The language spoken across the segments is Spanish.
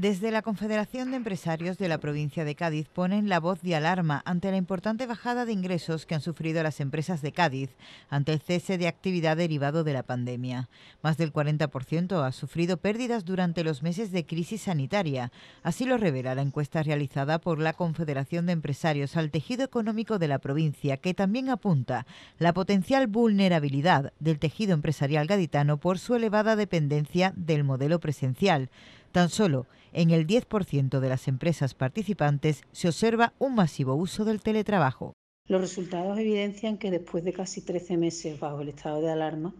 Desde la Confederación de Empresarios de la provincia de Cádiz ponen la voz de alarma ante la importante bajada de ingresos que han sufrido las empresas de Cádiz ante el cese de actividad derivado de la pandemia. Más del 40% ha sufrido pérdidas durante los meses de crisis sanitaria. Así lo revela la encuesta realizada por la Confederación de Empresarios al tejido económico de la provincia, que también apunta la potencial vulnerabilidad del tejido empresarial gaditano por su elevada dependencia del modelo presencial. Tan solo en el 10% de las empresas participantes se observa un masivo uso del teletrabajo. Los resultados evidencian que después de casi 13 meses bajo el estado de alarma,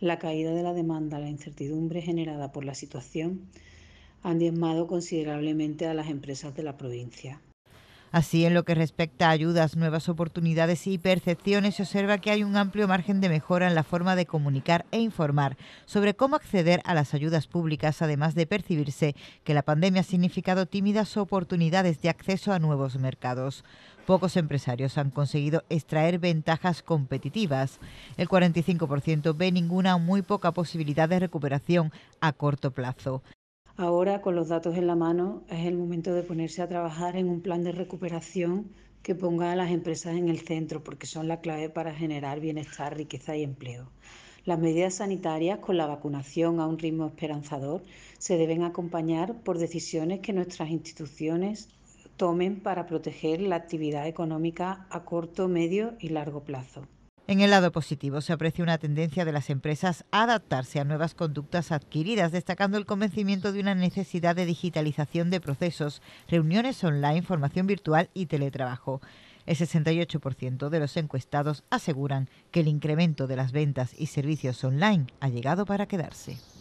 la caída de la demanda, la incertidumbre generada por la situación, han diezmado considerablemente a las empresas de la provincia. Así, en lo que respecta a ayudas, nuevas oportunidades y percepciones, se observa que hay un amplio margen de mejora en la forma de comunicar e informar sobre cómo acceder a las ayudas públicas, además de percibirse que la pandemia ha significado tímidas oportunidades de acceso a nuevos mercados. Pocos empresarios han conseguido extraer ventajas competitivas. El 45% ve ninguna o muy poca posibilidad de recuperación a corto plazo. Ahora, con los datos en la mano, es el momento de ponerse a trabajar en un plan de recuperación que ponga a las empresas en el centro, porque son la clave para generar bienestar, riqueza y empleo. Las medidas sanitarias, con la vacunación a un ritmo esperanzador, se deben acompañar por decisiones que nuestras instituciones tomen para proteger la actividad económica a corto, medio y largo plazo. En el lado positivo se aprecia una tendencia de las empresas a adaptarse a nuevas conductas adquiridas, destacando el convencimiento de una necesidad de digitalización de procesos, reuniones online, formación virtual y teletrabajo. El 68% de los encuestados aseguran que el incremento de las ventas y servicios online ha llegado para quedarse.